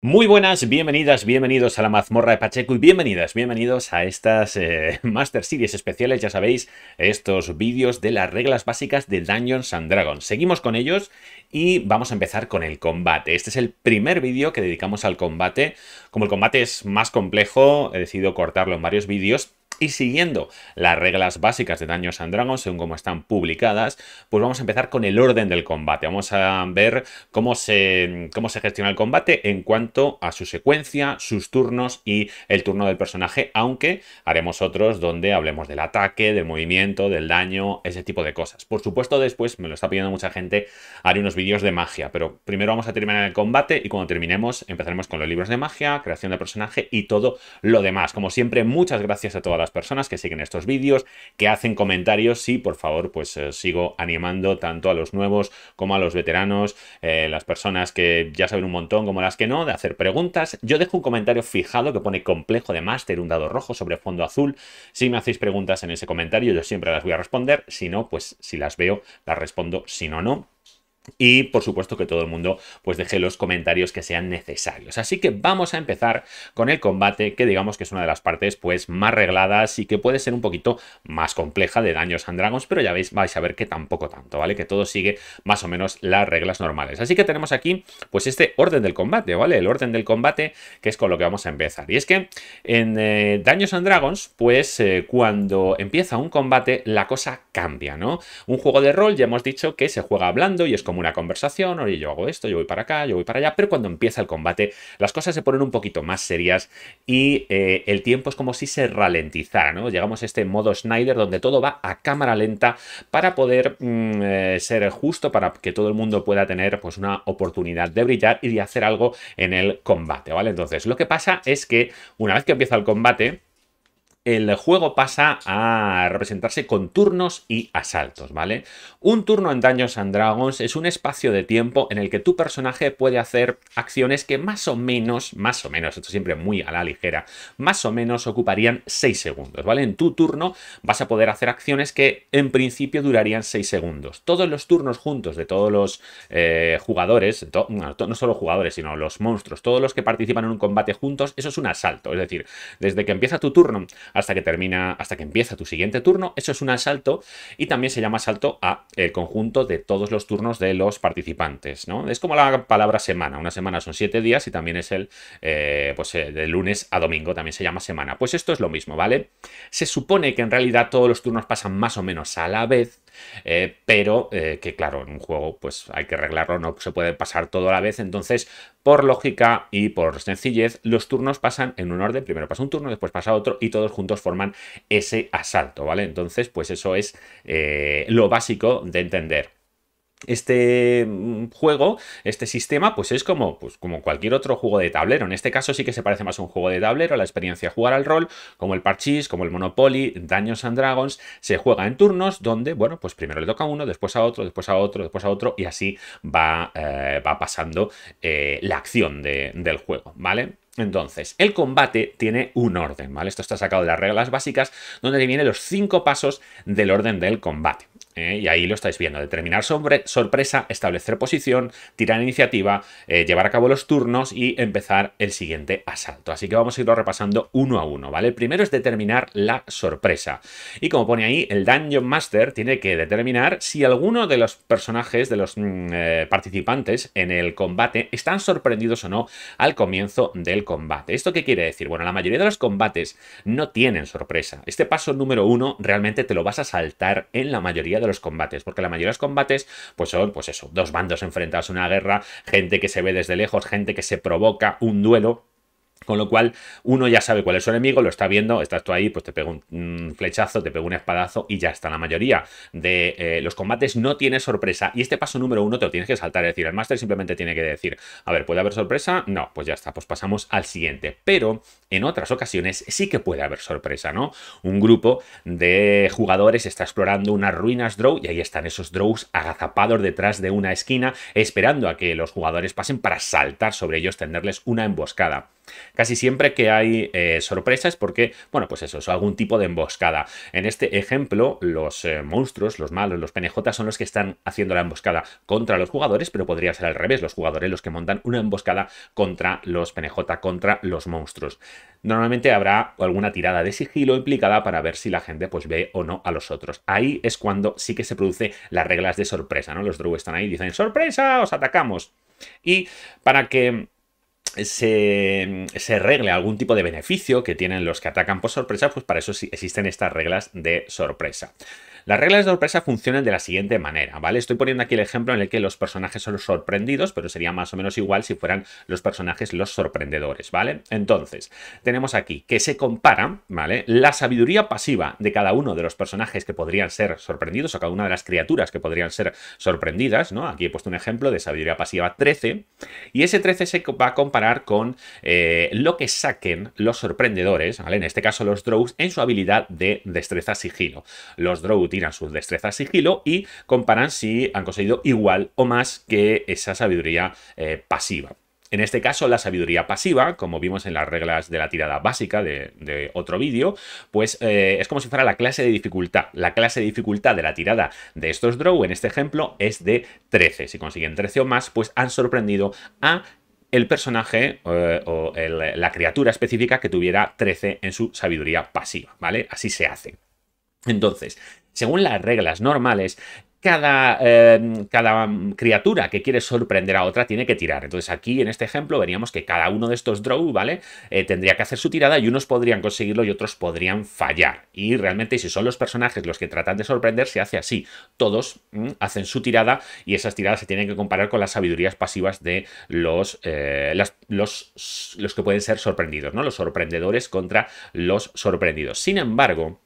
Muy buenas, bienvenidas, bienvenidos a la mazmorra de Pacheco y bienvenidas, bienvenidos a estas eh, Master Series especiales, ya sabéis, estos vídeos de las reglas básicas de Dungeons and Dragons. Seguimos con ellos y vamos a empezar con el combate. Este es el primer vídeo que dedicamos al combate. Como el combate es más complejo, he decidido cortarlo en varios vídeos, y siguiendo las reglas básicas de Daños and Dragons, según como están publicadas, pues vamos a empezar con el orden del combate. Vamos a ver cómo se, cómo se gestiona el combate en cuanto a su secuencia, sus turnos y el turno del personaje, aunque haremos otros donde hablemos del ataque, del movimiento, del daño, ese tipo de cosas. Por supuesto, después, me lo está pidiendo mucha gente, haré unos vídeos de magia, pero primero vamos a terminar el combate y cuando terminemos empezaremos con los libros de magia, creación de personaje y todo lo demás. Como siempre, muchas gracias a todas las personas que siguen estos vídeos, que hacen comentarios. Sí, por favor, pues eh, sigo animando tanto a los nuevos como a los veteranos, eh, las personas que ya saben un montón como las que no, de hacer preguntas. Yo dejo un comentario fijado que pone complejo de máster, un dado rojo sobre fondo azul. Si me hacéis preguntas en ese comentario, yo siempre las voy a responder. Si no, pues si las veo, las respondo. Si no, no y por supuesto que todo el mundo pues deje los comentarios que sean necesarios. Así que vamos a empezar con el combate que digamos que es una de las partes pues más regladas y que puede ser un poquito más compleja de Daños and Dragons, pero ya veis, vais a ver que tampoco tanto, ¿vale? Que todo sigue más o menos las reglas normales. Así que tenemos aquí pues este orden del combate, ¿vale? El orden del combate que es con lo que vamos a empezar. Y es que en eh, Daños and Dragons pues eh, cuando empieza un combate la cosa cambia, ¿no? Un juego de rol ya hemos dicho que se juega hablando y es como una conversación, oye, yo hago esto, yo voy para acá, yo voy para allá, pero cuando empieza el combate las cosas se ponen un poquito más serias y eh, el tiempo es como si se ralentizara, ¿no? Llegamos a este modo Snyder donde todo va a cámara lenta para poder mm, eh, ser justo, para que todo el mundo pueda tener pues una oportunidad de brillar y de hacer algo en el combate, ¿vale? Entonces, lo que pasa es que una vez que empieza el combate, el juego pasa a representarse con turnos y asaltos, ¿vale? Un turno en Dungeons and Dragons es un espacio de tiempo en el que tu personaje puede hacer acciones que más o menos, más o menos, esto siempre muy a la ligera, más o menos ocuparían 6 segundos, ¿vale? En tu turno vas a poder hacer acciones que en principio durarían 6 segundos. Todos los turnos juntos de todos los eh, jugadores, no, no solo jugadores, sino los monstruos, todos los que participan en un combate juntos, eso es un asalto. Es decir, desde que empieza tu turno hasta que termina, hasta que empieza tu siguiente turno. Eso es un asalto y también se llama asalto a el eh, conjunto de todos los turnos de los participantes, ¿no? Es como la palabra semana. Una semana son siete días y también es el, eh, pues eh, de lunes a domingo también se llama semana. Pues esto es lo mismo, ¿vale? Se supone que en realidad todos los turnos pasan más o menos a la vez, eh, pero eh, que claro, en un juego pues hay que arreglarlo, no se puede pasar todo a la vez, entonces por lógica y por sencillez, los turnos pasan en un orden, primero pasa un turno, después pasa otro y todos juntos forman ese asalto, ¿vale? Entonces pues eso es eh, lo básico de entender este mm, juego, este sistema, pues es como, pues como cualquier otro juego de tablero. En este caso sí que se parece más a un juego de tablero, la experiencia de jugar al rol, como el Parchís, como el Monopoly, Daños and Dragons, se juega en turnos donde, bueno, pues primero le toca a uno, después a otro, después a otro, después a otro, y así va, eh, va pasando eh, la acción del juego, ¿vale? Entonces, el combate tiene un orden, ¿vale? Esto está sacado de las reglas básicas, donde viene vienen los cinco pasos del orden del combate. ¿eh? y ahí lo estáis viendo, determinar sobre, sorpresa, establecer posición, tirar iniciativa, eh, llevar a cabo los turnos y empezar el siguiente asalto. Así que vamos a irlo repasando uno a uno, ¿vale? El primero es determinar la sorpresa. Y como pone ahí, el Dungeon Master tiene que determinar si alguno de los personajes, de los mm, eh, participantes en el combate, están sorprendidos o no al comienzo del combate. ¿Esto qué quiere decir? Bueno, la mayoría de los combates no tienen sorpresa. Este paso número uno realmente te lo vas a saltar en la mayoría de los combates, porque la mayoría de los combates pues son, pues eso, dos bandos enfrentados a una guerra, gente que se ve desde lejos, gente que se provoca un duelo con lo cual, uno ya sabe cuál es su enemigo, lo está viendo, estás tú ahí, pues te pega un mm, flechazo, te pega un espadazo y ya está. La mayoría de eh, los combates no tiene sorpresa. Y este paso número uno te lo tienes que saltar. Es decir, el máster simplemente tiene que decir, a ver, ¿puede haber sorpresa? No, pues ya está, pues pasamos al siguiente. Pero en otras ocasiones sí que puede haber sorpresa, ¿no? Un grupo de jugadores está explorando unas ruinas draw y ahí están esos draws agazapados detrás de una esquina esperando a que los jugadores pasen para saltar sobre ellos, tenderles una emboscada. Casi siempre que hay eh, sorpresas porque, bueno, pues eso, es algún tipo de emboscada. En este ejemplo, los eh, monstruos, los malos, los PNJ son los que están haciendo la emboscada contra los jugadores, pero podría ser al revés, los jugadores los que montan una emboscada contra los PNJ, contra los monstruos. Normalmente habrá alguna tirada de sigilo implicada para ver si la gente pues ve o no a los otros. Ahí es cuando sí que se produce las reglas de sorpresa, ¿no? Los drugs están ahí y dicen, ¡sorpresa! ¡Os atacamos! Y para que se, se, regle algún tipo de beneficio que tienen los que atacan por sorpresa, pues para eso existen estas reglas de sorpresa. Las reglas de sorpresa funcionan de la siguiente manera, ¿vale? Estoy poniendo aquí el ejemplo en el que los personajes son sorprendidos, pero sería más o menos igual si fueran los personajes los sorprendedores, ¿vale? Entonces, tenemos aquí que se compara, ¿vale? La sabiduría pasiva de cada uno de los personajes que podrían ser sorprendidos o cada una de las criaturas que podrían ser sorprendidas, ¿no? Aquí he puesto un ejemplo de sabiduría pasiva 13 y ese 13 se va a comparar con eh, lo que saquen los sorprendedores, ¿vale? En este caso los drows en su habilidad de destreza sigilo. Los drow tiran sus destrezas sigilo y comparan si han conseguido igual o más que esa sabiduría eh, pasiva. En este caso, la sabiduría pasiva, como vimos en las reglas de la tirada básica de, otro vídeo, pues eh, es como si fuera la clase de dificultad. La clase de dificultad de la tirada de estos draw, en este ejemplo, es de 13. Si consiguen 13 o más, pues han sorprendido a el personaje eh, o la criatura específica que tuviera 13 en su sabiduría pasiva, ¿vale? Así se hace. Entonces, según las reglas normales, cada, eh, cada, criatura que quiere sorprender a otra tiene que tirar. Entonces aquí en este ejemplo veríamos que cada uno de estos draw, ¿vale? Eh, tendría que hacer su tirada y unos podrían conseguirlo y otros podrían fallar. Y realmente si son los personajes los que tratan de sorprender, se hace así. Todos mm, hacen su tirada y esas tiradas se tienen que comparar con las sabidurías pasivas de los, eh, los, los que pueden ser sorprendidos, ¿no? Los sorprendedores contra los sorprendidos. Sin embargo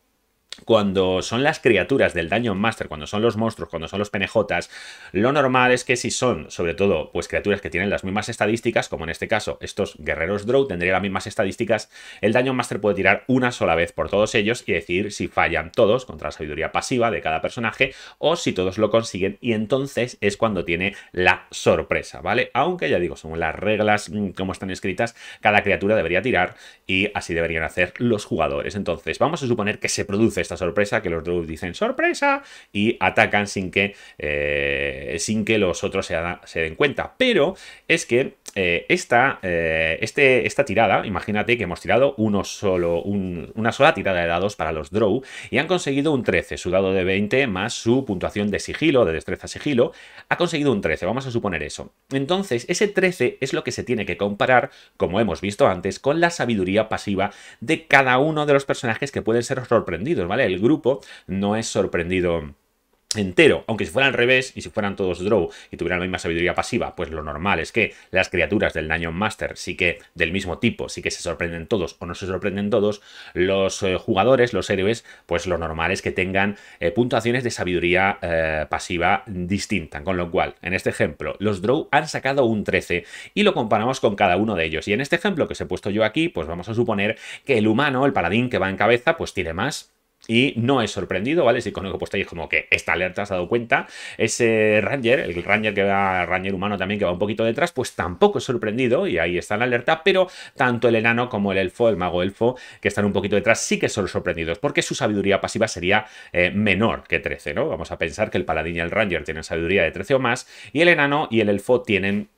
cuando son las criaturas del Dungeon Master, cuando son los monstruos, cuando son los penejotas, lo normal es que si son, sobre todo, pues criaturas que tienen las mismas estadísticas, como en este caso estos guerreros Drow tendrían las mismas estadísticas, el Dungeon Master puede tirar una sola vez por todos ellos y decir si fallan todos contra la sabiduría pasiva de cada personaje o si todos lo consiguen y entonces es cuando tiene la sorpresa, ¿vale? Aunque ya digo, según las reglas mm, como están escritas, cada criatura debería tirar y así deberían hacer los jugadores. Entonces, vamos a suponer que se produce esta sorpresa que los Drow dicen sorpresa y atacan sin que, eh, sin que los otros se, den cuenta. Pero es que eh, esta, eh, este, esta tirada, imagínate que hemos tirado uno solo, una sola tirada de dados para los Drow y han conseguido un 13, su dado de 20 más su puntuación de sigilo, de destreza sigilo, ha conseguido un 13, vamos a suponer eso. Entonces, ese 13 es lo que se tiene que comparar, como hemos visto antes, con la sabiduría pasiva de cada uno de los personajes que pueden ser sorprendidos. El grupo no es sorprendido entero, aunque si fuera al revés y si fueran todos draw y tuvieran la misma sabiduría pasiva, pues lo normal es que las criaturas del daño Master sí que del mismo tipo, sí que se sorprenden todos o no se sorprenden todos, los eh, jugadores, los héroes, pues lo normal es que tengan eh, puntuaciones de sabiduría eh, pasiva distinta, con lo cual, en este ejemplo, los draw han sacado un 13 y lo comparamos con cada uno de ellos. Y en este ejemplo que os he puesto yo aquí, pues vamos a suponer que el humano, el paladín que va en cabeza, pues tiene más y no es sorprendido, ¿vale? Si con pues que es como que esta alerta se ha dado cuenta, ese Ranger, el Ranger que va, Ranger humano también que va un poquito detrás, pues tampoco es sorprendido y ahí está la alerta, pero tanto el enano como el elfo, el mago elfo, que están un poquito detrás, sí que son sorprendidos, porque su sabiduría pasiva sería eh, menor que 13, ¿no? Vamos a pensar que el paladín y el Ranger tienen sabiduría de 13 o más, y el enano y el elfo tienen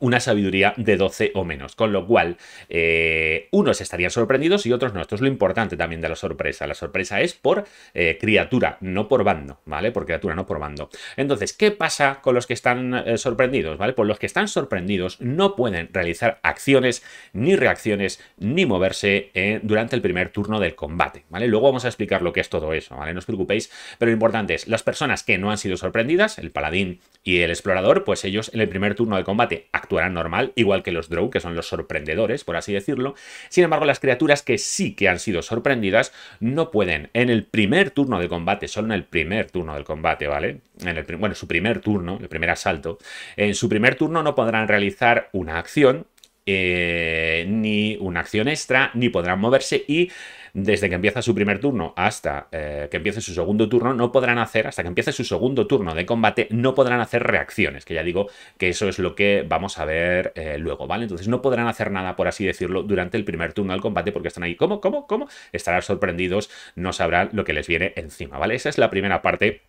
una sabiduría de 12 o menos. Con lo cual, eh, unos estarían sorprendidos y otros no. Esto es lo importante también de la sorpresa. La sorpresa es por eh, criatura, no por bando, ¿vale? Por criatura, no por bando. Entonces, ¿qué pasa con los que están eh, sorprendidos? ¿Vale? Pues los que están sorprendidos no pueden realizar acciones, ni reacciones, ni moverse durante el primer turno del combate, ¿vale? Luego vamos a explicar lo que es todo eso, ¿vale? No os preocupéis, pero lo importante es, las personas que no han sido sorprendidas, el paladín y el explorador, pues ellos en el primer turno del combate actúan actuarán normal, igual que los Drow, que son los sorprendedores, por así decirlo. Sin embargo, las criaturas que sí que han sido sorprendidas no pueden en el primer turno de combate, solo en el primer turno del combate, ¿vale? En el, bueno, su primer turno, el primer asalto, en su primer turno no podrán realizar una acción, eh, ni una acción extra, ni podrán moverse y desde que empieza su primer turno hasta eh, que empiece su segundo turno, no podrán hacer, hasta que empiece su segundo turno de combate, no podrán hacer reacciones, que ya digo que eso es lo que vamos a ver eh, luego, ¿vale? Entonces no podrán hacer nada, por así decirlo, durante el primer turno del combate porque están ahí, ¿cómo? ¿Cómo? ¿Cómo? Estarán sorprendidos, no sabrán lo que les viene encima, ¿vale? Esa es la primera parte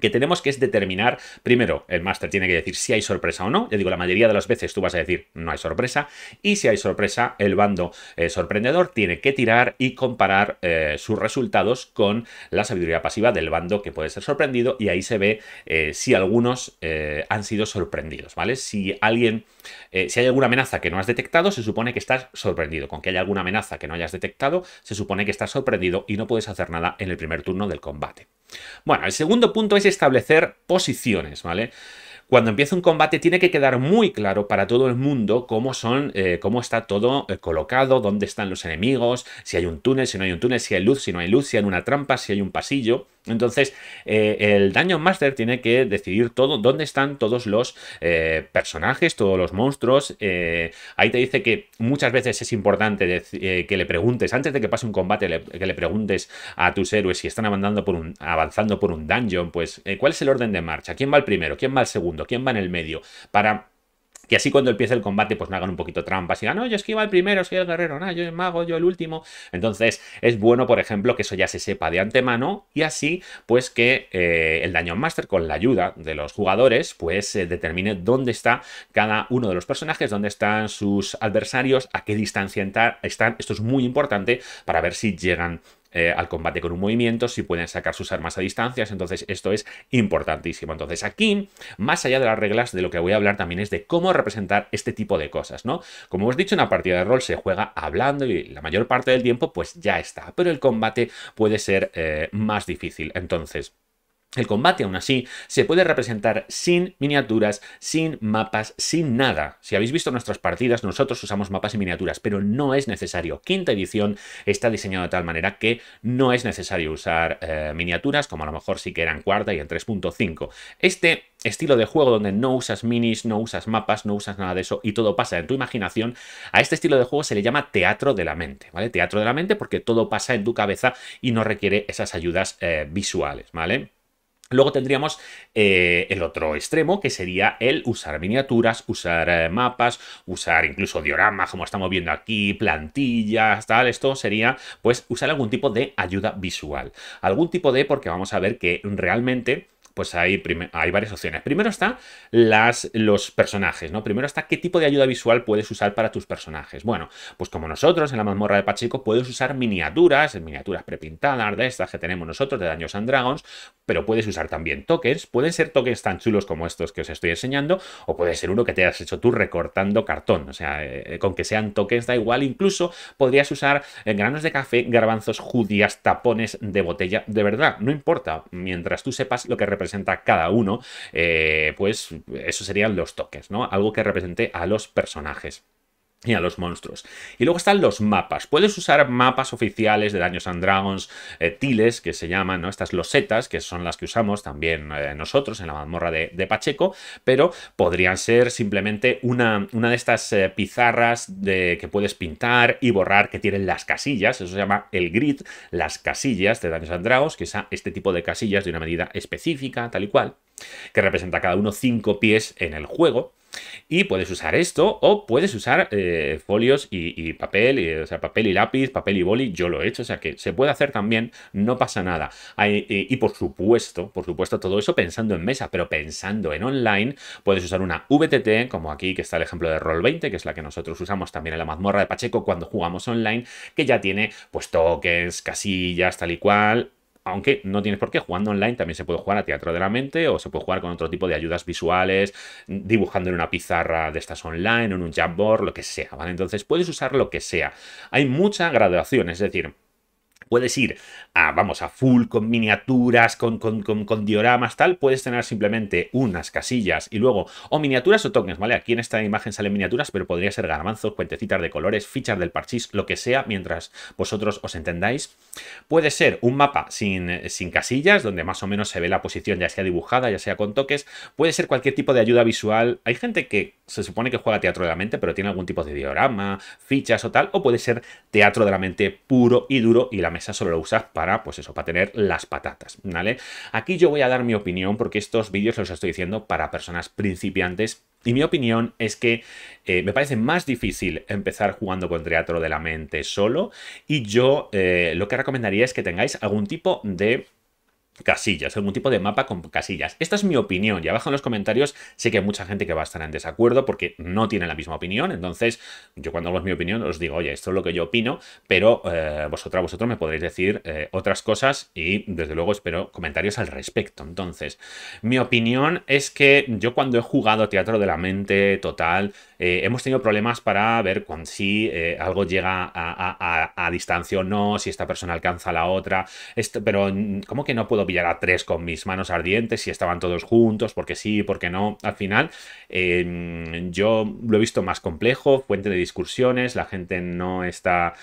que tenemos que es determinar, primero, el máster tiene que decir si hay sorpresa o no. Ya digo, la mayoría de las veces tú vas a decir no hay sorpresa. Y si hay sorpresa, el bando eh, sorprendedor tiene que tirar y comparar eh, sus resultados con la sabiduría pasiva del bando que puede ser sorprendido. Y ahí se ve eh, si algunos han sido sorprendidos, ¿vale? Si alguien, si hay alguna amenaza que no has detectado, se supone que estás sorprendido. Con que haya alguna amenaza que no hayas detectado, se supone que estás sorprendido y no puedes hacer nada en el primer turno del combate. Bueno, el segundo punto es establecer posiciones, ¿vale? Cuando empieza un combate tiene que quedar muy claro para todo el mundo cómo son, eh, cómo está todo eh, colocado, dónde están los enemigos, si hay un túnel, si no hay un túnel, si hay luz, si no hay luz, si hay una trampa, si hay un pasillo. Entonces, eh, el Dungeon Master tiene que decidir todo, dónde están todos los eh, personajes, todos los monstruos. Eh, ahí te dice que muchas veces es importante que le preguntes, antes de que pase un combate, que le preguntes a tus héroes si están avanzando por un, avanzando por un dungeon, pues cuál es el orden de marcha, quién va el primero, quién va al segundo, quién va en el medio, para que así cuando empiece el combate pues no hagan un poquito trampas y digan, no, yo esquivo el primero, soy el guerrero, no, yo el mago, yo el último. Entonces es bueno, por ejemplo, que eso ya se sepa de antemano y así pues que eh, el Daño Master con la ayuda de los jugadores pues se eh, determine dónde está cada uno de los personajes, dónde están sus adversarios, a qué distancia están. Esto es muy importante para ver si llegan eh, al combate con un movimiento, si pueden sacar sus armas a distancias, entonces esto es importantísimo. Entonces aquí, más allá de las reglas, de lo que voy a hablar también es de cómo representar este tipo de cosas, ¿no? Como hemos dicho, una partida de rol se juega hablando y la mayor parte del tiempo pues ya está, pero el combate puede ser eh, más difícil. Entonces, el combate, aún así, se puede representar sin miniaturas, sin mapas, sin nada. Si habéis visto nuestras partidas, nosotros usamos mapas y miniaturas, pero no es necesario. Quinta edición está diseñada de tal manera que no es necesario usar eh, miniaturas, como a lo mejor sí que eran cuarta y en 3.5. Este estilo de juego donde no usas minis, no usas mapas, no usas nada de eso y todo pasa en tu imaginación, a este estilo de juego se le llama teatro de la mente, ¿vale? Teatro de la mente porque todo pasa en tu cabeza y no requiere esas ayudas eh, visuales, ¿vale? Luego tendríamos eh, el otro extremo, que sería el usar miniaturas, usar eh, mapas, usar incluso dioramas, como estamos viendo aquí, plantillas, tal. Esto sería, pues, usar algún tipo de ayuda visual. Algún tipo de, porque vamos a ver que realmente pues hay, hay varias opciones. Primero está las, los personajes, ¿no? Primero está qué tipo de ayuda visual puedes usar para tus personajes. Bueno, pues como nosotros en la mazmorra de Pacheco puedes usar miniaturas, miniaturas prepintadas de estas que tenemos nosotros de Daños and Dragons, pero puedes usar también tokens. Pueden ser tokens tan chulos como estos que os estoy enseñando, o puede ser uno que te has hecho tú recortando cartón. O sea, eh, con que sean tokens da igual. Incluso podrías usar eh, granos de café, garbanzos, judías, tapones de botella. De verdad, no importa. Mientras tú sepas lo que representa representa cada uno, eh, pues eso serían los toques, ¿no? Algo que represente a los personajes y a los monstruos. Y luego están los mapas. Puedes usar mapas oficiales de Daños and Dragons, eh, tiles, que se llaman, ¿no? Estas losetas, que son las que usamos también eh, nosotros en la mazmorra de, Pacheco, pero podrían ser simplemente una, una de estas eh, pizarras de, que puedes pintar y borrar que tienen las casillas. Eso se llama el grid, las casillas de Daños and Dragons, que es este tipo de casillas de una medida específica, tal y cual que representa cada uno cinco pies en el juego. Y puedes usar esto o puedes usar eh, folios y, papel, y, o sea, papel y lápiz, papel y boli, yo lo he hecho, o sea que se puede hacer también, no pasa nada. y, por supuesto, por supuesto, todo eso pensando en mesa, pero pensando en online, puedes usar una VTT, como aquí que está el ejemplo de Roll20, que es la que nosotros usamos también en la mazmorra de Pacheco cuando jugamos online, que ya tiene pues tokens, casillas, tal y cual, aunque no tienes por qué, jugando online también se puede jugar a teatro de la mente o se puede jugar con otro tipo de ayudas visuales, dibujando en una pizarra de estas online, en un jabboard, lo que sea, ¿vale? Entonces puedes usar lo que sea. Hay mucha graduación, es decir, Puedes ir a, vamos, a full con miniaturas, con, con, con, dioramas, tal. Puedes tener simplemente unas casillas y luego o miniaturas o tokens, ¿vale? Aquí en esta imagen salen miniaturas, pero podría ser garbanzos, cuentecitas de colores, fichas del parchís, lo que sea, mientras vosotros os entendáis. Puede ser un mapa sin, sin casillas, donde más o menos se ve la posición ya sea dibujada, ya sea con toques. Puede ser cualquier tipo de ayuda visual. Hay gente que se supone que juega teatro de la mente, pero tiene algún tipo de diorama, fichas o tal. O puede ser teatro de la mente puro y duro y la mesa esa solo lo usas para, pues eso, para tener las patatas, ¿vale? Aquí yo voy a dar mi opinión porque estos vídeos los estoy diciendo para personas principiantes y mi opinión es que eh, me parece más difícil empezar jugando con teatro de la mente solo y yo eh, lo que recomendaría es que tengáis algún tipo de casillas, algún tipo de mapa con casillas. Esta es mi opinión y abajo en los comentarios sé que hay mucha gente que va a estar en desacuerdo porque no tiene la misma opinión, entonces yo cuando hago mi opinión os digo, oye, esto es lo que yo opino, pero eh, vosotras, vosotros me podréis decir eh, otras cosas y desde luego espero comentarios al respecto. Entonces, mi opinión es que yo cuando he jugado teatro de la mente total, eh, hemos tenido problemas para ver con, si eh, algo llega a, distancia o no, si esta persona alcanza a la otra. Esto, pero, mm, ¿cómo que no puedo pillar a tres con mis manos ardientes si estaban todos juntos? Porque sí, porque no. Al final, eh, yo lo he visto más complejo, fuente de discusiones, la gente no está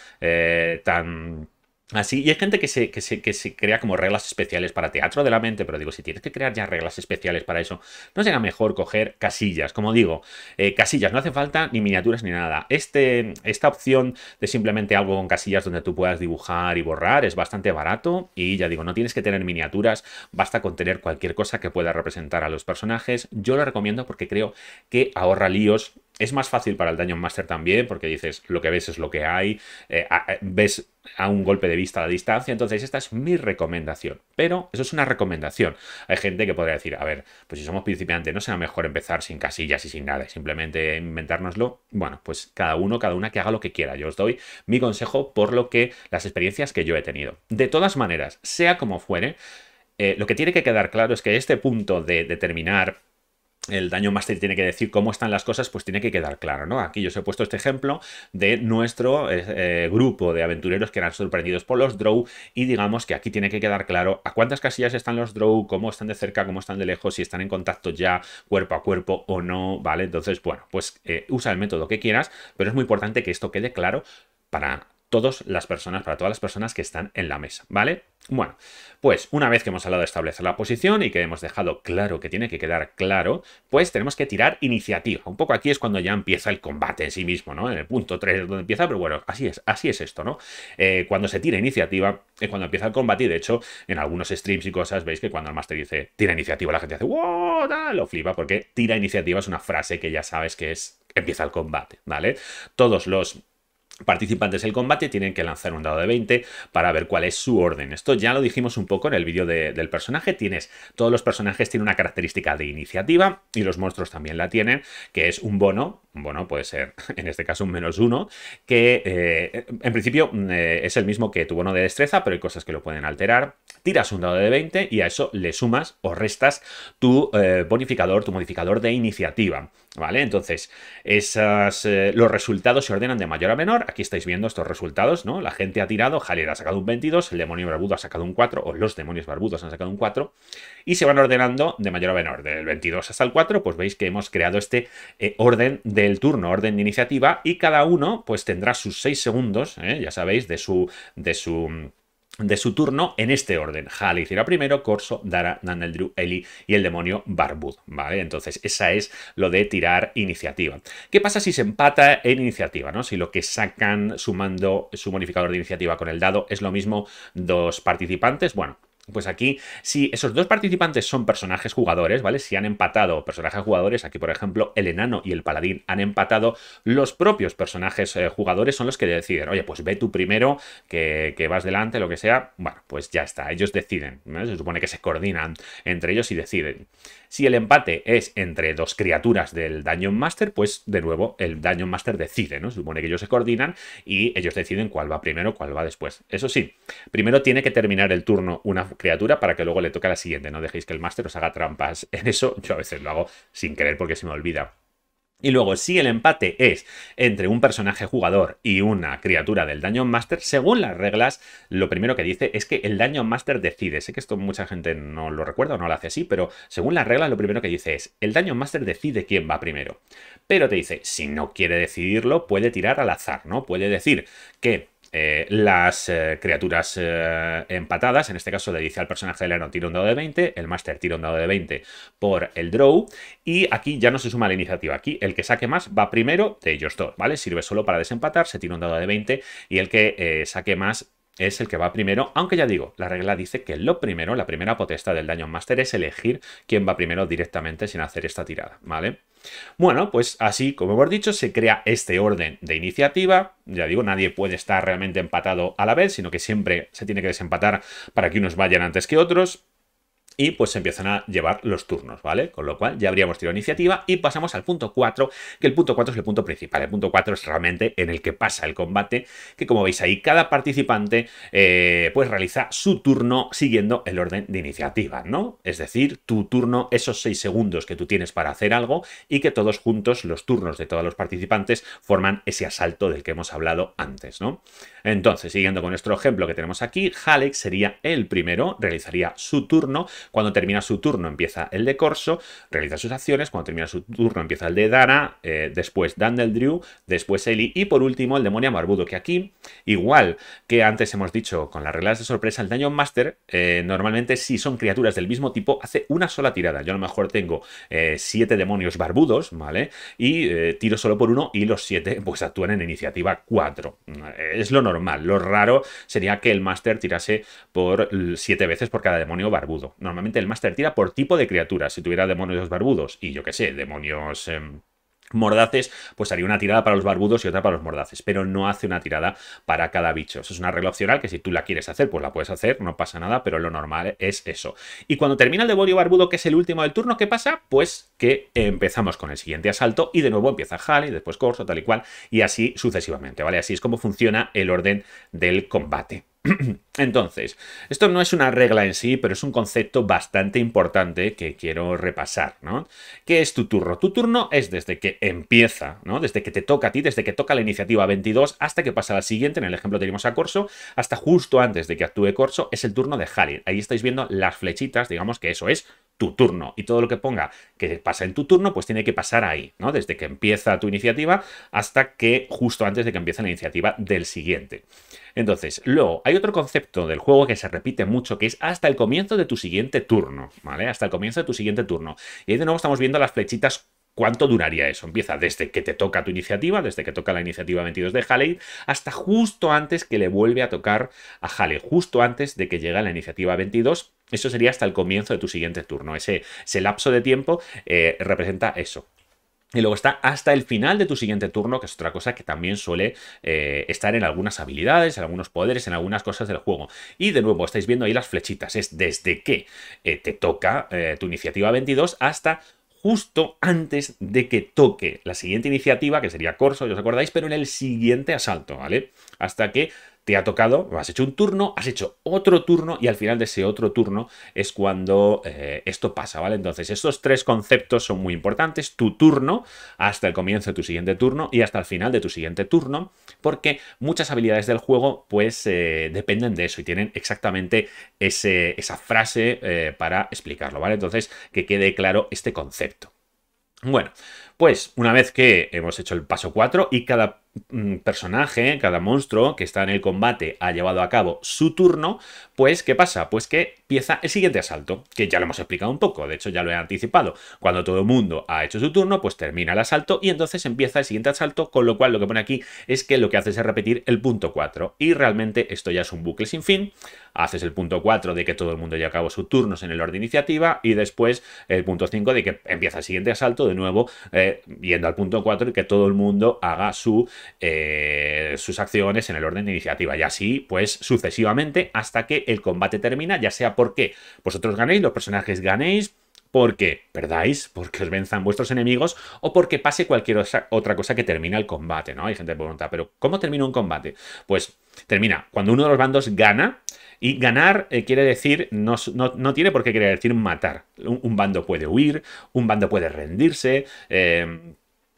tan Así, y hay gente que se, que, se, crea como reglas especiales para teatro de la mente, pero digo, si tienes que crear ya reglas especiales para eso, ¿no será mejor coger casillas? Como digo, eh, casillas, no hace falta ni miniaturas ni nada. Este, esta opción de simplemente algo con casillas donde tú puedas dibujar y borrar es bastante barato y ya digo, no tienes que tener miniaturas, basta con tener cualquier cosa que pueda representar a los personajes. Yo lo recomiendo porque creo que ahorra líos es más fácil para el Dungeon Master también, porque dices, lo que ves es lo que hay, eh, eh, ves a un golpe de vista a la distancia, entonces esta es mi recomendación. Pero eso es una recomendación. Hay gente que podría decir, a ver, pues si somos principiantes, ¿no será mejor empezar sin casillas y sin nada? simplemente inventárnoslo. Bueno, pues cada uno, cada una que haga lo que quiera. Yo os doy mi consejo por lo que las experiencias que yo he tenido. De todas maneras, sea como fuere, eh, lo que tiene que quedar claro es que este punto de determinar el daño master tiene que decir cómo están las cosas, pues tiene que quedar claro, ¿no? Aquí yo os he puesto este ejemplo de nuestro eh, eh, grupo de aventureros que eran sorprendidos por los drow y digamos que aquí tiene que quedar claro a cuántas casillas están los drow, cómo están de cerca, cómo están de lejos, si están en contacto ya cuerpo a cuerpo o no, ¿vale? Entonces, bueno, pues eh, usa el método que quieras, pero es muy importante que esto quede claro para todas las personas, para todas las personas que están en la mesa, ¿vale? Bueno, pues una vez que hemos hablado de establecer la posición y que hemos dejado claro que tiene que quedar claro, pues tenemos que tirar iniciativa. Un poco aquí es cuando ya empieza el combate en sí mismo, ¿no? En el punto 3 donde empieza, pero bueno, así es, así es esto, ¿no? Eh, cuando se tira iniciativa es cuando empieza el combate y de hecho en algunos streams y cosas veis que cuando el máster dice tira iniciativa la gente hace ¡Wow! lo flipa porque tira iniciativa es una frase que ya sabes que es empieza el combate, ¿vale? Todos los participantes del combate tienen que lanzar un dado de 20 para ver cuál es su orden. Esto ya lo dijimos un poco en el vídeo del personaje. Tienes, todos los personajes tienen una característica de iniciativa y los monstruos también la tienen, que es un bono. Bueno, bono puede ser, en este caso, un menos uno, que eh, en principio mm, eh, es el mismo que tu bono de destreza, pero hay cosas que lo pueden alterar. Tiras un dado de 20 y a eso le sumas o restas tu eh, bonificador, tu modificador de iniciativa. ¿Vale? Entonces, esas, eh, los resultados se ordenan de mayor a menor. Aquí estáis viendo estos resultados, ¿no? La gente ha tirado, Jalil ha sacado un 22, el demonio barbudo ha sacado un 4, o los demonios barbudos han sacado un 4, y se van ordenando de mayor a menor. Del 22 hasta el 4, pues veis que hemos creado este eh, orden del turno, orden de iniciativa, y cada uno, pues tendrá sus 6 segundos, ¿eh? ya sabéis, de su... De su de su turno en este orden. Halith irá primero, Corso, Dara, Nandeldru, Eli y el demonio Barbud, ¿vale? Entonces, esa es lo de tirar iniciativa. ¿Qué pasa si se empata en iniciativa, no? Si lo que sacan sumando su modificador de iniciativa con el dado es lo mismo dos participantes, bueno, pues aquí, si esos dos participantes son personajes jugadores, ¿vale? Si han empatado personajes jugadores, aquí por ejemplo el enano y el paladín han empatado, los propios personajes eh, jugadores son los que deciden, oye, pues ve tú primero, que, vas delante, lo que sea, bueno, pues ya está, ellos deciden, se supone que se coordinan entre ellos y deciden. Si el empate es entre dos criaturas del Dungeon Master, pues de nuevo el Dungeon Master decide, ¿no? supone que ellos se coordinan y ellos deciden cuál va primero, cuál va después. Eso sí, primero tiene que terminar el turno una criatura para que luego le toque a la siguiente. No dejéis que el Master os haga trampas en eso. Yo a veces lo hago sin querer porque se me olvida. Y luego, si el empate es entre un personaje jugador y una criatura del daño Master, según las reglas, lo primero que dice es que el daño Master decide. Sé que esto mucha gente no lo recuerda o no lo hace así, pero según las reglas, lo primero que dice es: el daño Master decide quién va primero. Pero te dice: si no quiere decidirlo, puede tirar al azar, ¿no? Puede decir que eh, las eh, criaturas eh, empatadas, en este caso le dice al personaje del héroe tira un dado de 20, el máster tira un dado de 20 por el draw, y aquí ya no se suma la iniciativa, aquí el que saque más va primero de ellos dos, ¿vale? Sirve solo para desempatar, se tira un dado de 20 y el que saque más es el que va primero, aunque ya digo, la regla dice que lo primero, la primera potestad del daño máster es elegir quién va primero directamente sin hacer esta tirada, ¿vale? Bueno, pues así, como hemos dicho, se crea este orden de iniciativa. Ya digo, nadie puede estar realmente empatado a la vez, sino que siempre se tiene que desempatar para que unos vayan antes que otros y pues empiezan a llevar los turnos, ¿vale? Con lo cual ya habríamos tirado iniciativa y pasamos al punto 4, que el punto 4 es el punto principal. El punto 4 es realmente en el que pasa el combate, que como veis ahí, cada participante eh, pues realiza su turno siguiendo el orden de iniciativa, ¿no? Es decir, tu turno, esos 6 segundos que tú tienes para hacer algo y que todos juntos, los turnos de todos los participantes, forman ese asalto del que hemos hablado antes, ¿no? Entonces, siguiendo con nuestro ejemplo que tenemos aquí, Halex sería el primero, realizaría su turno cuando termina su turno empieza el de Corso, realiza sus acciones, cuando termina su turno empieza el de Dana, eh, después después Drew, después Eli y por último el demonio barbudo, que aquí, igual que antes hemos dicho con las reglas de sorpresa, el Daño Master, eh, normalmente si son criaturas del mismo tipo, hace una sola tirada. Yo a lo mejor tengo eh, siete demonios barbudos, ¿vale? Y tiro solo por uno y los siete pues actúan en iniciativa 4. Es lo normal, lo raro sería que el Master tirase por mm, siete veces por cada demonio barbudo. Normalmente el máster tira por tipo de criatura. Si tuviera demonios barbudos y yo qué sé, demonios... Em, mordaces, pues haría una tirada para los barbudos y otra para los mordaces, pero no hace una tirada para cada bicho. es una regla opcional que si tú la quieres hacer, pues la puedes hacer, no pasa nada, pero lo normal es eso. Y cuando termina el demonio barbudo, que es el último del turno, ¿qué pasa? Pues que empezamos con el siguiente asalto y de nuevo empieza y después Corso, tal y cual, y así sucesivamente, ¿vale? Así es como funciona el orden del combate. Entonces, esto no es una regla en sí, pero es un concepto bastante importante que quiero repasar, ¿no? ¿Qué es tu turno? Tu turno es desde que empieza, ¿no? Desde que te toca a ti, desde que toca la iniciativa 22 hasta que pasa la siguiente, en el ejemplo tenemos a Corso, hasta justo antes de que actúe Corso, es el turno de Halid. Ahí estáis viendo las flechitas, digamos que eso es tu turno. Y todo lo que ponga que pasa en tu turno, pues tiene que pasar ahí, ¿no? Desde que empieza tu iniciativa hasta que justo antes de que empiece la iniciativa del siguiente. Entonces, luego, hay otro concepto del juego que se repite mucho, que es hasta el comienzo de tu siguiente turno, ¿vale? Hasta el comienzo de tu siguiente turno. Y ahí de nuevo estamos viendo las flechitas ¿Cuánto duraría eso? Empieza desde que te toca tu iniciativa, desde que toca la iniciativa 22 de Halley, hasta justo antes que le vuelve a tocar a Halley, justo antes de que llega la iniciativa 22. Eso sería hasta el comienzo de tu siguiente turno. Ese, ese lapso de tiempo eh, representa eso, y luego está hasta el final de tu siguiente turno, que es otra cosa que también suele eh, estar en algunas habilidades, en algunos poderes, en algunas cosas del juego. Y de nuevo, estáis viendo ahí las flechitas. Es desde que eh, te toca tu iniciativa 22 hasta justo antes de que toque la siguiente iniciativa, que sería Corso, os acordáis, pero en el siguiente asalto, ¿vale? Hasta que te ha tocado, has hecho un turno, has hecho otro turno y al final de ese otro turno es cuando eh, esto pasa, ¿vale? Entonces estos tres conceptos son muy importantes, tu turno hasta el comienzo de tu siguiente turno y hasta el final de tu siguiente turno, porque muchas habilidades del juego pues eh, dependen de eso y tienen exactamente esa frase eh, para explicarlo, ¿vale? Entonces que quede claro este concepto. Bueno, pues una vez que hemos hecho el paso 4 y cada personaje, cada monstruo que está en el combate ha llevado a cabo su turno, pues ¿qué pasa? Pues que empieza el siguiente asalto, que ya lo hemos explicado un poco, de hecho ya lo he anticipado. Cuando todo el mundo ha hecho su turno, pues termina el asalto y entonces empieza el siguiente asalto, con lo cual lo que pone aquí es que lo que haces es repetir el punto 4 y realmente esto ya es un bucle sin fin. Haces el punto 4 de que todo el mundo ya acabó sus turnos en el orden iniciativa y después el punto 5 de que empieza el siguiente asalto de nuevo eh, yendo al punto 4 y que todo el mundo haga su eh, sus acciones en el orden de iniciativa y así pues sucesivamente hasta que el combate termina, ya sea porque vosotros ganéis, los personajes ganéis, porque perdáis, porque os venzan vuestros enemigos o porque pase cualquier otra cosa que termina el combate, ¿no? Hay gente de voluntad, pero ¿cómo termina un combate? Pues termina cuando uno de los bandos gana y ganar eh, quiere decir, no, no, tiene por qué querer decir matar. Un, bando puede huir, un bando puede rendirse, eh,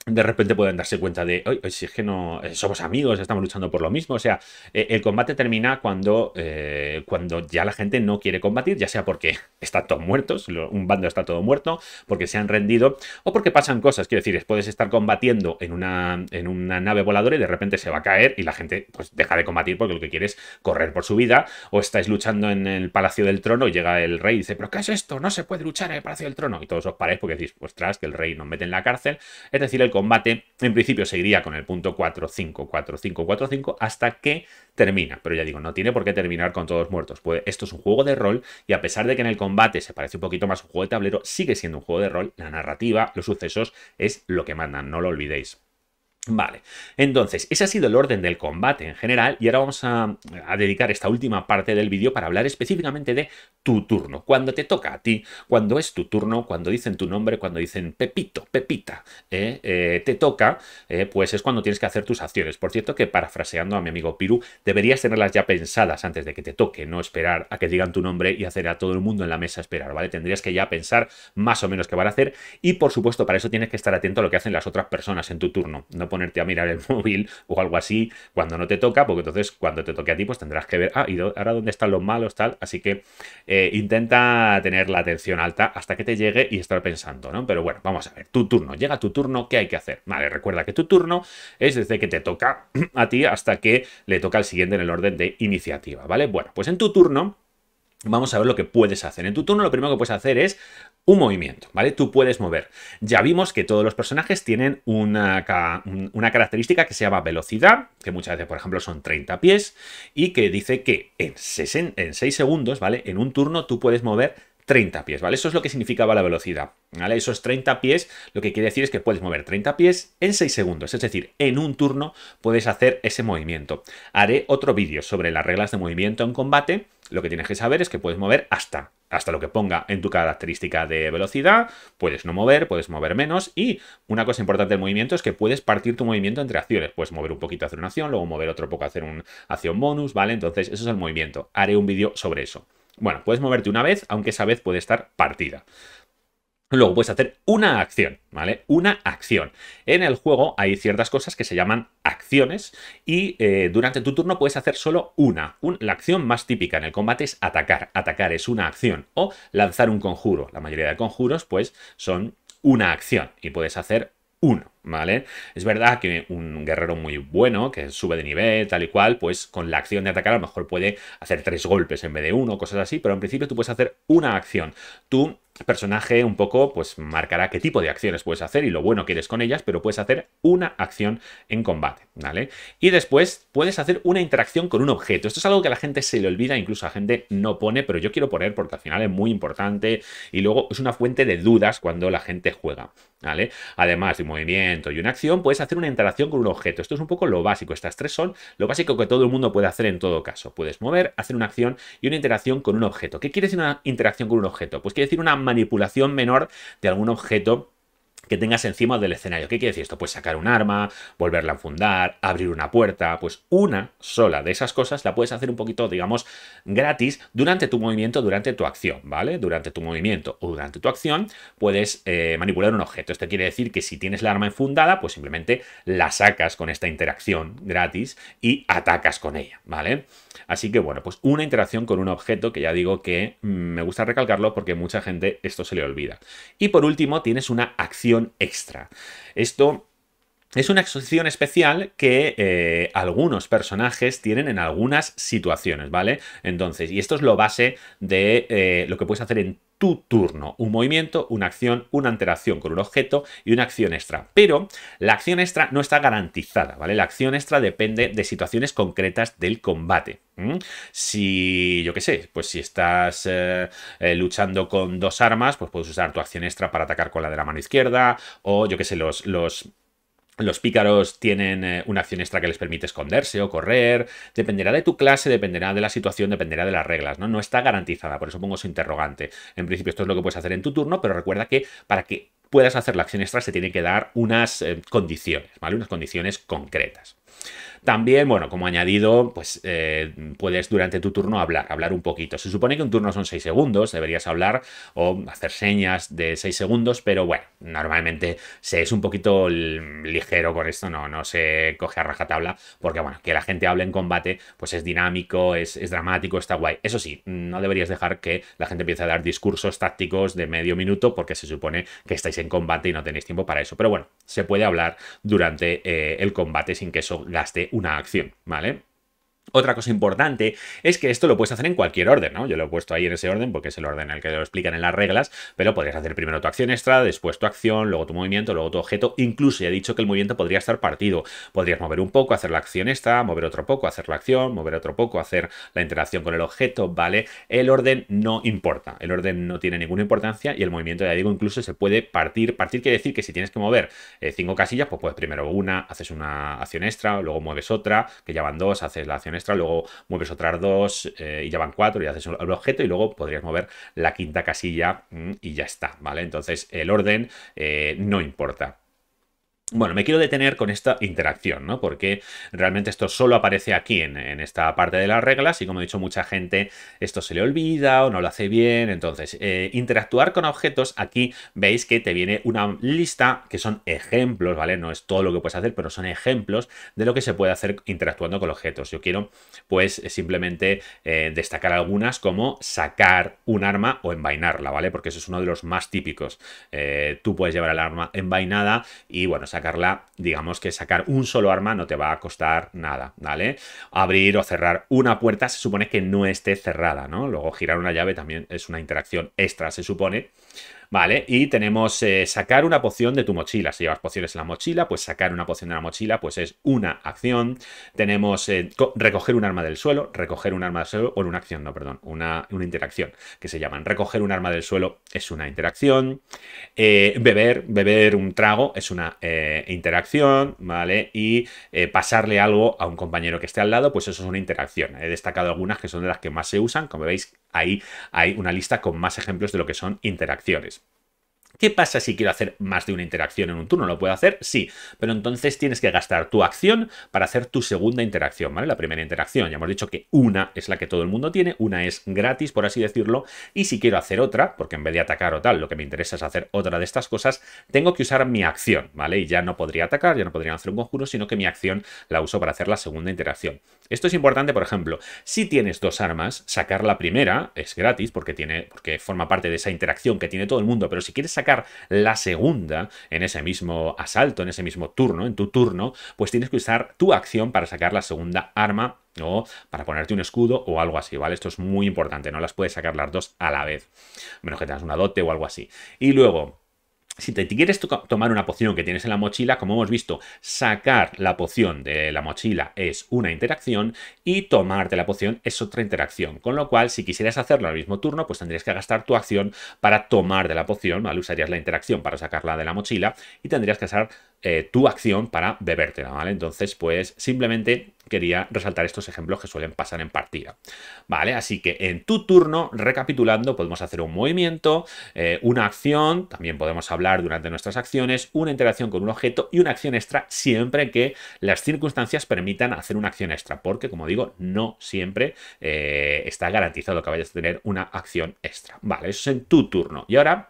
de repente pueden darse cuenta de, oye, si es que no eh, somos amigos, estamos luchando por lo mismo. O sea, eh, el combate termina cuando, eh, cuando ya la gente no quiere combatir, ya sea porque están todos muertos, un bando está todo muerto, porque se han rendido, o porque pasan cosas. Quiero decir, puedes estar combatiendo en una, en una nave voladora y de repente se va a caer y la gente pues deja de combatir porque lo que quiere es correr por su vida, o estáis luchando en el Palacio del Trono y llega el rey y dice, pero ¿qué es esto? No se puede luchar en el Palacio del Trono. Y todos os paráis porque decís, pues que el rey nos mete en la cárcel. Es decir, el combate, en principio seguiría con el punto 4 5 4 5 hasta que termina. Pero ya digo, no tiene por qué terminar con todos muertos. Pues esto es un juego de rol y a pesar de que en el combate se parece un poquito más a un juego de tablero, sigue siendo un juego de rol. La narrativa, los sucesos es lo que mandan, no lo olvidéis. Vale, entonces, ese ha sido el orden del combate en general y ahora vamos a, dedicar esta última parte del vídeo para hablar específicamente de tu turno, cuando te toca a ti, cuando es tu turno, cuando dicen tu nombre, cuando dicen Pepito, Pepita, ¿eh? Eh, te toca, ¿eh? pues es cuando tienes que hacer tus acciones. Por cierto que parafraseando a mi amigo Piru, deberías tenerlas ya pensadas antes de que te toque, no esperar a que digan tu nombre y hacer a todo el mundo en la mesa esperar, ¿vale? Tendrías que ya pensar más o menos qué van a hacer y por supuesto para eso tienes que estar atento a lo que hacen las otras personas en tu turno. No ponerte a mirar el móvil o algo así cuando no te toca, porque entonces cuando te toque a ti, pues tendrás que ver, ah, y ahora dónde están los malos, tal. Así que eh, intenta tener la atención alta hasta que te llegue y estar pensando, ¿no? Pero bueno, vamos a ver, tu turno, llega tu turno, ¿qué hay que hacer? Vale, recuerda que tu turno es desde que te toca a ti hasta que le toca al siguiente en el orden de iniciativa, ¿vale? Bueno, pues en tu turno Vamos a ver lo que puedes hacer. En tu turno lo primero que puedes hacer es un movimiento, ¿vale? Tú puedes mover. Ya vimos que todos los personajes tienen una, característica que se llama velocidad, que muchas veces, por ejemplo, son 30 pies, y que dice que en, en 6 segundos, ¿vale? En un turno tú puedes mover 30 pies, ¿vale? Eso es lo que significaba la velocidad, ¿vale? Esos 30 pies lo que quiere decir es que puedes mover 30 pies en 6 segundos, es decir, en un turno puedes hacer ese movimiento. Haré otro vídeo sobre las reglas de movimiento en combate lo que tienes que saber es que puedes mover hasta, hasta lo que ponga en tu característica de velocidad, puedes no mover, puedes mover menos y una cosa importante del movimiento es que puedes partir tu movimiento entre acciones, puedes mover un poquito hacer una acción, luego mover otro poco hacer un acción bonus, ¿vale? Entonces eso es el movimiento, haré un vídeo sobre eso. Bueno, puedes moverte una vez, aunque esa vez puede estar partida. Luego puedes hacer una acción, ¿vale? Una acción. En el juego hay ciertas cosas que se llaman acciones y eh, durante tu turno puedes hacer solo una. la acción más típica en el combate es atacar. Atacar es una acción o lanzar un conjuro. La mayoría de conjuros pues son una acción y puedes hacer uno. ¿vale? Es verdad que un guerrero muy bueno, que sube de nivel, tal y cual, pues con la acción de atacar a lo mejor puede hacer tres golpes en vez de uno, cosas así, pero en principio tú puedes hacer una acción. Tu personaje un poco pues marcará qué tipo de acciones puedes hacer y lo bueno que eres con ellas, pero puedes hacer una acción en combate, ¿vale? Y después puedes hacer una interacción con un objeto. Esto es algo que a la gente se le olvida, incluso a la gente no pone, pero yo quiero poner porque al final es muy importante y luego es una fuente de dudas cuando la gente juega, ¿vale? Además de movimiento y una acción, puedes hacer una interacción con un objeto. Esto es un poco lo básico. Estas tres son lo básico que todo el mundo puede hacer en todo caso. Puedes mover, hacer una acción y una interacción con un objeto. ¿Qué quiere decir una interacción con un objeto? Pues quiere decir una manipulación menor de algún objeto que tengas encima del escenario. ¿Qué quiere decir esto? Pues sacar un arma, volverla a fundar, abrir una puerta, pues una sola de esas cosas la puedes hacer un poquito, digamos, gratis durante tu movimiento, durante tu acción, ¿vale? Durante tu movimiento o durante tu acción puedes eh, manipular un objeto. Esto quiere decir que si tienes la arma enfundada, pues simplemente la sacas con esta interacción gratis y atacas con ella, ¿vale? Así que bueno, pues una interacción con un objeto que ya digo que mm, me gusta recalcarlo porque mucha gente esto se le olvida. Y por último, tienes una acción extra. Esto es una excepción especial que eh, algunos personajes tienen en algunas situaciones, ¿vale? Entonces, y esto es lo base de eh, lo que puedes hacer en tu turno. Un movimiento, una acción, una interacción con un objeto y una acción extra. Pero la acción extra no está garantizada, ¿vale? La acción extra depende de situaciones concretas del combate. Si, yo qué sé, pues si estás eh, eh, luchando con dos armas, pues puedes usar tu acción extra para atacar con la de la mano izquierda, o yo qué sé, los, los los pícaros tienen eh, una acción extra que les permite esconderse o correr. Dependerá de tu clase, dependerá de la situación, dependerá de las reglas, ¿no? No está garantizada, por eso pongo su interrogante. En principio esto es lo que puedes hacer en tu turno, pero recuerda que para que puedas hacer la acción extra se tienen que dar unas eh, condiciones, ¿vale? Unas condiciones concretas. También, bueno, como añadido, pues eh, puedes durante tu turno hablar, hablar un poquito. Se supone que un turno son 6 segundos, deberías hablar o hacer señas de 6 segundos, pero bueno, normalmente se es un poquito ligero con esto, no, no se coge a rajatabla, porque bueno, que la gente hable en combate, pues es dinámico, es, dramático, está guay. Eso sí, no deberías dejar que la gente empiece a dar discursos tácticos de medio minuto, porque se supone que estáis en combate y no tenéis tiempo para eso. Pero bueno, se puede hablar durante eh, el combate sin que eso gaste una acción, ¿vale? Otra cosa importante es que esto lo puedes hacer en cualquier orden, ¿no? Yo lo he puesto ahí en ese orden porque es el orden en el que lo explican en las reglas, pero podrías hacer primero tu acción extra, después tu acción, luego tu movimiento, luego tu objeto. Incluso ya he dicho que el movimiento podría estar partido. Podrías mover un poco, hacer la acción extra, mover otro poco, hacer la acción, mover otro poco, hacer la interacción con el objeto, ¿vale? El orden no importa. El orden no tiene ninguna importancia y el movimiento, ya digo, incluso se puede partir. Partir quiere decir que si tienes que mover eh, cinco casillas, pues puedes primero una, haces una acción extra, luego mueves otra, que ya van dos, haces la acción luego mueves otras dos eh, y ya van cuatro y haces el objeto y luego podrías mover la quinta casilla mm, y ya está, ¿vale? Entonces el orden eh, no importa. Bueno, me quiero detener con esta interacción, ¿no? Porque realmente esto solo aparece aquí en, esta parte de las reglas y como he dicho, mucha gente esto se le olvida o no lo hace bien. Entonces, eh, interactuar con objetos, aquí veis que te viene una lista que son ejemplos, ¿vale? No es todo lo que puedes hacer, pero son ejemplos de lo que se puede hacer interactuando con objetos. Yo quiero, pues, simplemente eh, destacar algunas como sacar un arma o envainarla, ¿vale? Porque eso es uno de los más típicos. Eh, tú puedes llevar el arma envainada y, bueno, sacar sacarla, digamos que sacar un solo arma no te va a costar nada, ¿vale? Abrir o cerrar una puerta se supone que no esté cerrada, ¿no? Luego girar una llave también es una interacción extra, se supone. ¿vale? Y tenemos eh, sacar una poción de tu mochila. Si llevas pociones en la mochila, pues sacar una poción de la mochila, pues es una acción. Tenemos eh, recoger un arma del suelo, recoger un arma del suelo, o una acción, no, perdón, una, interacción, que se llaman. Recoger un arma del suelo es una interacción. Eh, beber, beber un trago es una interacción, ¿vale? Y pasarle algo a un compañero que esté al lado, pues eso es una interacción. He destacado algunas que son de las que más se usan, como veis, Ahí hay una lista con más ejemplos de lo que son interacciones. ¿Qué pasa si quiero hacer más de una interacción en un turno? ¿Lo puedo hacer? Sí, pero entonces tienes que gastar tu acción para hacer tu segunda interacción, ¿vale? La primera interacción, ya hemos dicho que una es la que todo el mundo tiene, una es gratis, por así decirlo, y si quiero hacer otra, porque en vez de atacar o tal, lo que me interesa es hacer otra de estas cosas, tengo que usar mi acción, ¿vale? Y ya no podría atacar, ya no podría hacer un conjuro, sino que mi acción la uso para hacer la segunda interacción. Esto es importante, por ejemplo, si tienes dos armas, sacar la primera es gratis porque, tiene, porque forma parte de esa interacción que tiene todo el mundo, pero si quieres sacar la segunda en ese mismo asalto, en ese mismo turno, en tu turno, pues tienes que usar tu acción para sacar la segunda arma o para ponerte un escudo o algo así, ¿vale? Esto es muy importante, no las puedes sacar las dos a la vez, menos que tengas una dote o algo así. Y luego, si te quieres tomar una poción que tienes en la mochila, como hemos visto, sacar la poción de la mochila es una interacción y tomarte la poción es otra interacción. Con lo cual, si quisieras hacerlo al mismo turno, pues tendrías que gastar tu acción para tomar de la poción, ¿vale? Usarías la interacción para sacarla de la mochila y tendrías que usar eh, tu acción para bebértela, ¿vale? Entonces, pues simplemente quería resaltar estos ejemplos que suelen pasar en partida, ¿vale? Así que en tu turno, recapitulando, podemos hacer un movimiento, eh, una acción, también podemos hablar durante nuestras acciones, una interacción con un objeto y una acción extra siempre que las circunstancias permitan hacer una acción extra, porque como digo, no siempre eh, está garantizado que vayas a tener una acción extra, ¿vale? Eso es en tu turno. Y ahora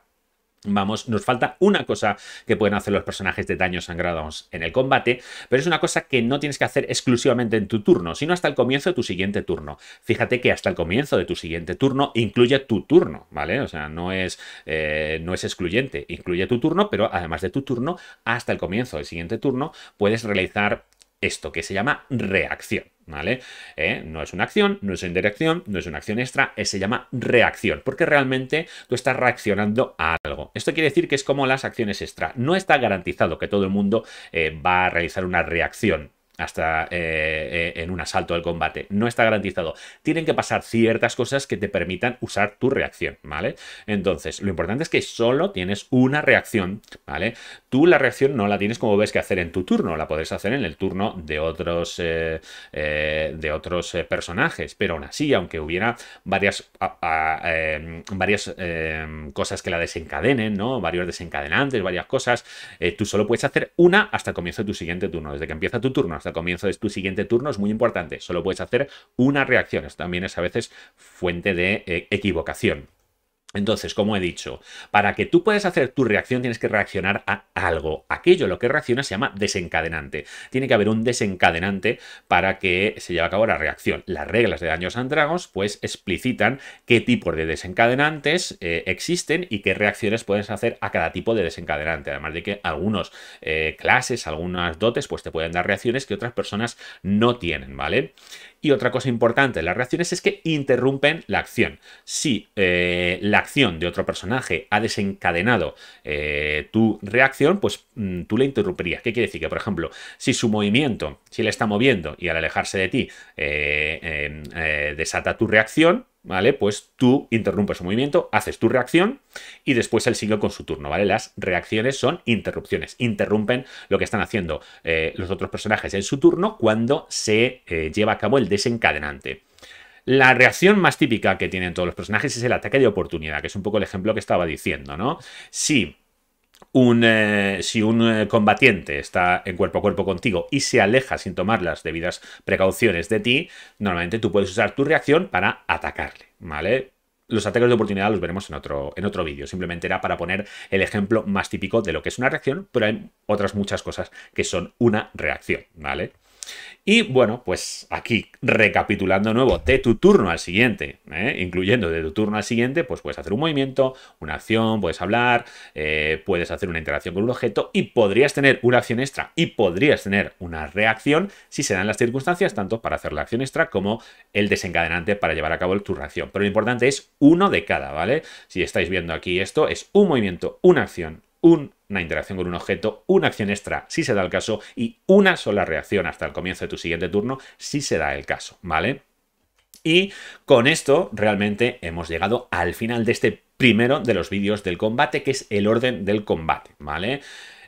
Vamos, nos falta una cosa que pueden hacer los personajes de daño sangrados en el combate, pero es una cosa que no tienes que hacer exclusivamente en tu turno, sino hasta el comienzo de tu siguiente turno. Fíjate que hasta el comienzo de tu siguiente turno incluye tu turno, ¿vale? O sea, no es, eh, no es excluyente, incluye tu turno, pero además de tu turno, hasta el comienzo del siguiente turno puedes realizar esto que se llama reacción. ¿Vale? Eh, no es una acción, no es una dirección, no es una acción extra, eh, se llama reacción, porque realmente tú estás reaccionando a algo. Esto quiere decir que es como las acciones extra. No está garantizado que todo el mundo eh, va a realizar una reacción hasta eh, eh, en un asalto al combate. No está garantizado. Tienen que pasar ciertas cosas que te permitan usar tu reacción, ¿vale? Entonces, lo importante es que solo tienes una reacción, ¿vale? Tú la reacción no la tienes como ves que hacer en tu turno, la puedes hacer en el turno de otros, eh, de otros personajes, pero aún así, aunque hubiera varias, em, varias em, cosas que la desencadenen, ¿no? Varios desencadenantes, varias cosas, tú solo puedes hacer una hasta el comienzo de tu siguiente turno, desde que empieza tu turno hasta comienzo de tu siguiente turno es muy importante. Solo puedes hacer una reacción. Esto también es a veces fuente de eh, equivocación. Entonces, como he dicho, para que tú puedas hacer tu reacción tienes que reaccionar a algo. Aquello lo que reacciona se llama desencadenante. Tiene que haber un desencadenante para que se lleve a cabo la reacción. Las reglas de Daños and Dragons pues explicitan qué tipos de desencadenantes eh, existen y qué reacciones puedes hacer a cada tipo de desencadenante. Además de que algunos eh, clases, algunas dotes pues te pueden dar reacciones que otras personas no tienen, ¿vale? Y otra cosa importante las reacciones es que interrumpen la acción. Si eh, la acción de otro personaje ha desencadenado eh, tu reacción, pues mm, tú le interrumpirías. ¿Qué quiere decir? Que, por ejemplo, si su movimiento, si le está moviendo y al alejarse de ti eh, em, desata tu reacción, ¿vale? Pues tú interrumpes su movimiento, haces tu reacción y después él sigue con su turno, ¿vale? Las reacciones son interrupciones, interrumpen lo que están haciendo eh, los otros personajes en su turno cuando se eh, lleva a cabo el desencadenante. La reacción más típica que tienen todos los personajes es el ataque de oportunidad, que es un poco el ejemplo que estaba diciendo, ¿no? sí eh, si un eh, combatiente está en cuerpo a cuerpo contigo y se aleja sin tomar las debidas precauciones de ti, normalmente tú puedes usar tu reacción para atacarle, ¿vale? los ataques de oportunidad los veremos en otro, en otro vídeo. Simplemente era para poner el ejemplo más típico de lo que es una reacción, pero hay otras muchas cosas que son una reacción, ¿vale? Y bueno, pues aquí, recapitulando nuevo, de tu turno al siguiente, ¿eh? incluyendo de tu turno al siguiente, pues puedes hacer un movimiento, una acción, puedes hablar, eh, puedes hacer una interacción con un objeto y podrías tener una acción extra y podrías tener una reacción si se dan las circunstancias, tanto para hacer la acción extra como el desencadenante para llevar a cabo tu reacción. Pero lo importante es uno de cada, ¿vale? Si estáis viendo aquí esto, es un movimiento, una acción, un una interacción con un objeto, una acción extra si se da el caso y una sola reacción hasta el comienzo de tu siguiente turno si se da el caso, ¿vale? Y con esto realmente hemos llegado al final de este primero de los vídeos del combate, que es el orden del combate, ¿vale?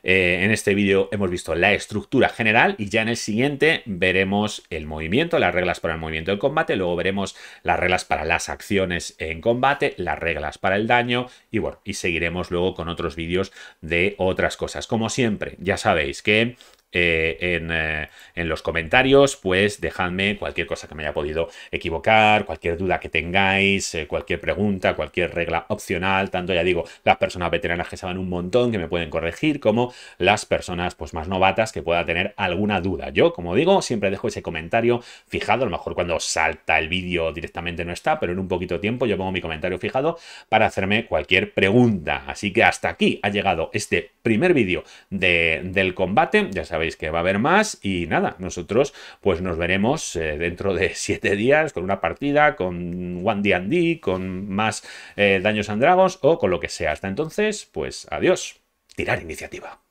Eh, en este vídeo hemos visto la estructura general y ya en el siguiente veremos el movimiento, las reglas para el movimiento del combate, luego veremos las reglas para las acciones en combate, las reglas para el daño y bueno, y seguiremos luego con otros vídeos de otras cosas. Como siempre, ya sabéis que eh, eh, en, los comentarios, pues dejadme cualquier cosa que me haya podido equivocar, cualquier duda que tengáis, eh, cualquier pregunta, cualquier regla opcional, tanto ya digo, las personas veteranas que saben un montón que me pueden corregir, como las personas pues más novatas que pueda tener alguna duda. Yo, como digo, siempre dejo ese comentario fijado, a lo mejor cuando salta el vídeo directamente no está, pero en un poquito de tiempo yo pongo mi comentario fijado para hacerme cualquier pregunta. Así que hasta aquí ha llegado este primer vídeo del combate, ya sabéis que va a haber más y nada, nosotros pues nos veremos eh, dentro de siete días con una partida, con One D&D, con más eh, daños and dragons o con lo que sea. Hasta entonces, pues adiós. Tirar iniciativa.